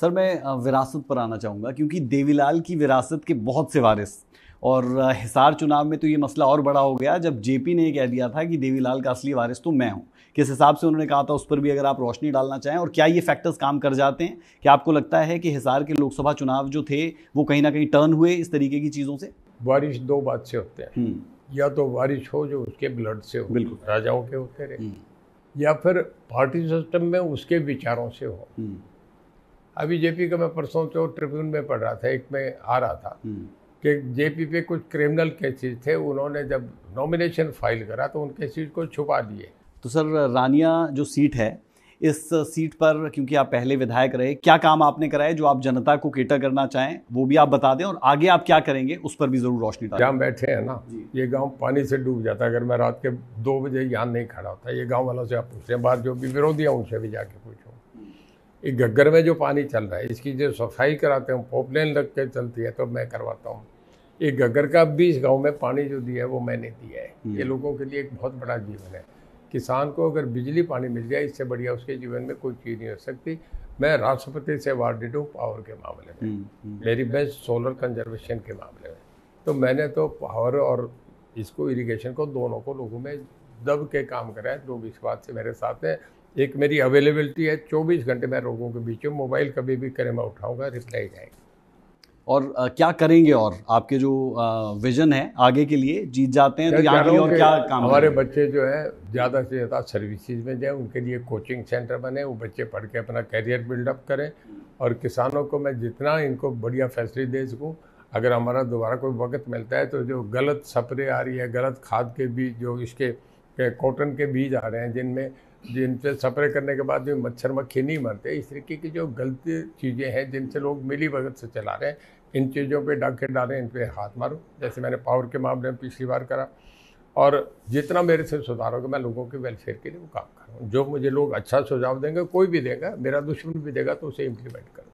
Sir मैं विरासत पर आना चाहूँगा क्योंकि देवीलाल की विरासत के बहुत से वारिस और हिसार चुनाव में तो ये मसला और बड़ा हो गया जब जेपी ने कह दिया था कि देवीलाल का असली वारिस तो मैं हूँ किस हिसाब से उन्होंने कहा था उस पर भी अगर आप रोशनी डालना चाहें और क्या ये फैक्टर्स काम कर जाते हैं क्या आपको लगता है कि हिसार के लोकसभा चुनाव जो थे वो कहीं ना कहीं टर्न हुए इस तरीके की चीज़ों से बारिश दो बात से होते हैं हम्म। या तो बारिश हो जो उसके ब्लड से हो बिल्कुल राजाओं के होते रहे हम्म। या फिर पार्टी सिस्टम में उसके विचारों से हो हम्म। अभी जेपी का मैं परसों तो ट्रिब्यून में पढ़ रहा था एक में आ रहा था हम्म। कि जेपी पे कुछ क्रिमिनल केसेस थे उन्होंने जब नॉमिनेशन फाइल करा तो उन केसेस को छुपा दिए तो सर रानिया जो सीट है इस सीट पर क्योंकि आप पहले विधायक रहे क्या काम आपने कराए जो आप जनता को केटर करना चाहें वो भी आप बता दें और आगे आप क्या करेंगे उस पर भी जरूर रोशनी डालें जहाँ बैठे हैं ना ये गांव पानी से डूब जाता है अगर मैं रात के दो बजे यहाँ नहीं खड़ा होता ये गांव वालों से आप पूछते हैं बाहर जो भी विरोधी हैं उनसे भी जाके पूछो ये गग्गर में जो पानी चल रहा है इसकी जो सफाई कराते हैं पोपलेन लग के चलती है तो मैं करवाता हूँ ये गग्गर का भी इस गाँव में पानी जो दिया है वो मैंने दिया है ये हम्म। लोगों के लिए एक बहुत बड़ा जीवन है किसान को अगर बिजली पानी मिल जाए इससे बढ़िया उसके जीवन में कोई चीज़ नहीं हो सकती मैं राष्ट्रपति से अवार्डेड हूँ पावर के मामले में हम्म, हम्म। मेरी बेस्ट सोलर कंजर्वेशन के मामले में तो मैंने तो पावर और इसको इरिगेशन को दोनों को लोगों में दब के काम करा है लोग इस बात से मेरे साथ हैं एक मेरी अवेलेबिलिटी है चौबीस घंटे मैं लोगों के बीच में मोबाइल कभी भी करें मैं उठाऊँगा रिप्लाई जाएगा और आ, क्या करेंगे और आपके जो आ, विजन है आगे के लिए जीत जाते हैं तो आगे और क्या काम हमारे बच्चे जो है ज़्यादा से ज़्यादा सर्विसेज में जाएं उनके लिए कोचिंग सेंटर बने वो बच्चे पढ़ के अपना करियर बिल्डअप करें और किसानों को मैं जितना इनको बढ़िया फैसिलिटी दे सकूँ अगर हमारा दोबारा कोई वक्त मिलता है तो जो गलत सप्रे आ रही है गलत खाद के बीज जो इसके कॉटन के बीज आ रहे हैं जिनमें जिन पे स्प्रे करने के बाद भी मच्छर मक्खी नहीं मरते इस तरीके की जो गलत चीज़ें हैं जिनसे लोग मिली भगत से चला रहे हैं इन चीज़ों पे डाके डालें इन पर हाथ मारो जैसे मैंने पावर के मामले में पिछली बार करा और जितना मेरे से सुधार होगा मैं लोगों के वेलफेयर के लिए वो काम कर रहा हूँ जो मुझे लोग अच्छा सुझाव देंगे कोई भी देगा मेरा दुश्मन भी देगा तो उसे इम्प्लीमेंट करूँ